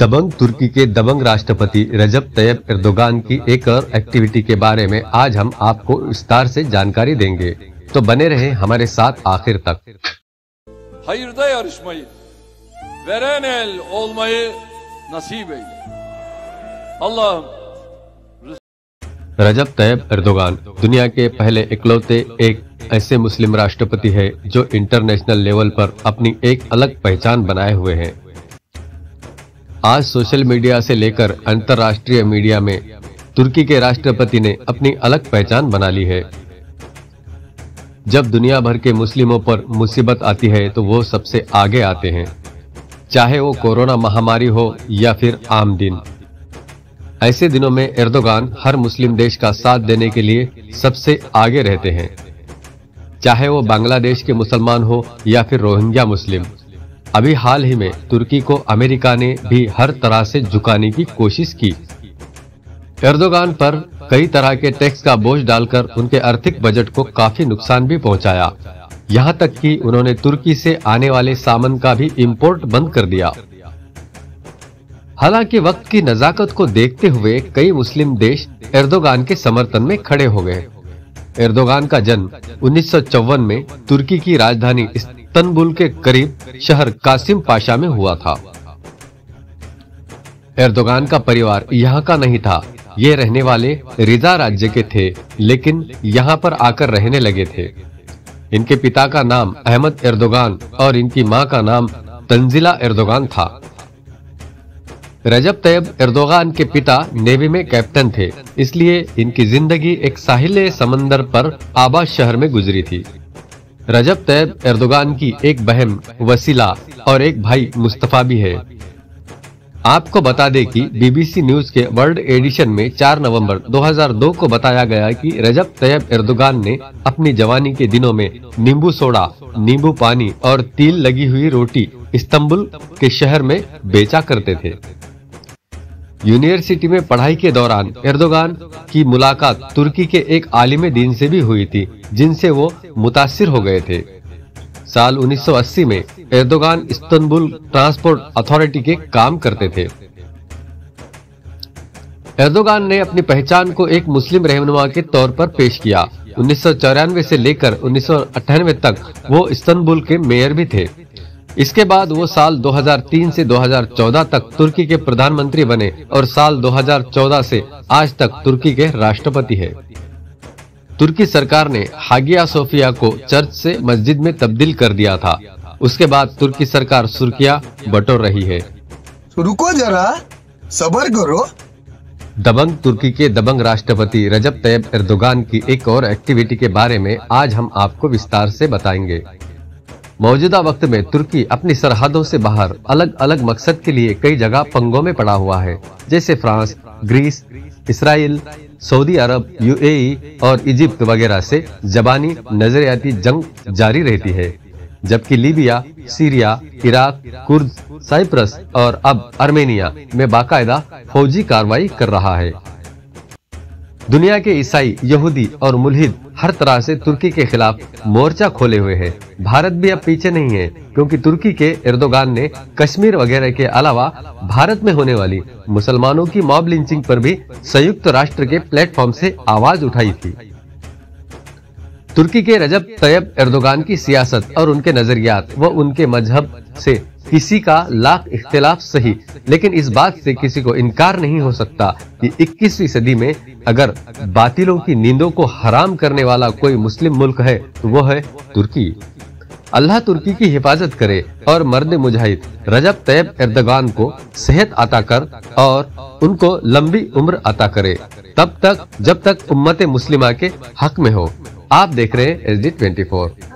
दबंग तुर्की के दबंग राष्ट्रपति रजब तैयब इर्दोगान की एक और एक्टिविटी के बारे में आज हम आपको विस्तार से जानकारी देंगे तो बने रहे हमारे साथ आखिर तक रजब तैयब इर्दोगान दुनिया के पहले इकलौते एक ऐसे मुस्लिम राष्ट्रपति है जो इंटरनेशनल लेवल पर अपनी एक अलग पहचान बनाए हुए हैं आज सोशल मीडिया से लेकर अंतर्राष्ट्रीय मीडिया में तुर्की के राष्ट्रपति ने अपनी अलग पहचान बना ली है जब दुनिया भर के मुस्लिमों पर मुसीबत आती है तो वो सबसे आगे आते हैं चाहे वो कोरोना महामारी हो या फिर आम दिन ऐसे दिनों में एर्दोगान हर मुस्लिम देश का साथ देने के लिए सबसे आगे रहते हैं चाहे वो बांग्लादेश के मुसलमान हो या फिर रोहिंग्या मुस्लिम अभी हाल ही में तुर्की को अमेरिका ने भी हर तरह से झुकाने की कोशिश की एर्दोगान पर कई तरह के टैक्स का बोझ डालकर उनके आर्थिक बजट को काफी नुकसान भी पहुंचाया। यहां तक कि उन्होंने तुर्की से आने वाले सामान का भी इंपोर्ट बंद कर दिया हालांकि वक्त की नजाकत को देखते हुए कई मुस्लिम देश एर्दोगान के समर्थन में खड़े हो गए एर्दोगान का जन्म उन्नीस में तुर्की की राजधानी तनबुल के करीब शहर कासिम पाशा में हुआ था एर्दोगान का परिवार यहाँ का नहीं था ये रहने वाले रिजा राज्य के थे लेकिन यहाँ पर आकर रहने लगे थे इनके पिता का नाम अहमद एर्दोगान और इनकी माँ का नाम तंजिला एर्दोगान था रजब तैयब एर्दोगान के पिता नेवी में कैप्टन थे इसलिए इनकी जिंदगी एक साहिल समंदर पर आबाद शहर में गुजरी थी रजब तैयब एर्दोगान की एक बहन वसीला और एक भाई मुस्तफा भी है आपको बता दें कि बीबीसी न्यूज के वर्ल्ड एडिशन में 4 नवंबर 2002 को बताया गया कि रजब तैयब एर्दोगान ने अपनी जवानी के दिनों में नींबू सोडा नींबू पानी और तिल लगी हुई रोटी इस्तांबुल के शहर में बेचा करते थे यूनिवर्सिटी में पढ़ाई के दौरान एर्दोगान की मुलाकात तुर्की के एक आलिम दीन से भी हुई थी जिनसे वो मुतासिर हो गए थे साल 1980 में एर्दोगान इस्तनबुल ट्रांसपोर्ट अथॉरिटी के काम करते थे एर्दोगान ने अपनी पहचान को एक मुस्लिम रहनुमा के तौर पर पेश किया उन्नीस से लेकर उन्नीस तक वो इस्तनबुल के मेयर भी थे इसके बाद वो साल 2003 से 2014 तक तुर्की के प्रधानमंत्री बने और साल 2014 से आज तक तुर्की के राष्ट्रपति है तुर्की सरकार ने हागिया सोफिया को चर्च से मस्जिद में तब्दील कर दिया था उसके बाद तुर्की सरकार सुर्खिया बटोर रही है तो रुको जरा सबर करो दबंग तुर्की के दबंग राष्ट्रपति रजब तैयब एर्दोगान की एक और एक्टिविटी के बारे में आज हम आपको विस्तार से बताएंगे मौजूदा वक्त में तुर्की अपनी सरहदों से बाहर अलग अलग मकसद के लिए कई जगह पंगों में पड़ा हुआ है जैसे France Greece Israel Saudi Arab UAE और इजिप्त वगैरह से जबानी नजरियाती जंग जारी रहती है जबकि Libya Syria Iraq Kurd Cyprus और अब आर्मेनिया में बाकायदा फौजी कार्रवाई कर रहा है दुनिया के ईसाई यहूदी और मुलहिद हर तरह से तुर्की के खिलाफ मोर्चा खोले हुए हैं। भारत भी अब पीछे नहीं है क्योंकि तुर्की के इर्दोगान ने कश्मीर वगैरह के अलावा भारत में होने वाली मुसलमानों की मॉब लिंचिंग पर भी संयुक्त राष्ट्र के प्लेटफॉर्म से आवाज उठाई थी तुर्की के रजब तैयब इर्दोगान की सियासत और उनके नजरियात व उनके मजहब से किसी का लाख इख्तलाफ सही लेकिन इस बात से किसी को इनकार नहीं हो सकता कि 21वीं सदी में अगर बातिलों की नींदों को हराम करने वाला कोई मुस्लिम मुल्क है तो वो है तुर्की अल्लाह तुर्की की हिफाजत करे और मर्द मुजाहिद रजब तैयब एर्दगान को सेहत अता कर और उनको लंबी उम्र अता करे तब तक जब तक उम्मत मुस्लिमा के हक में हो आप देख रहे हैं एस डी ट्वेंटी फोर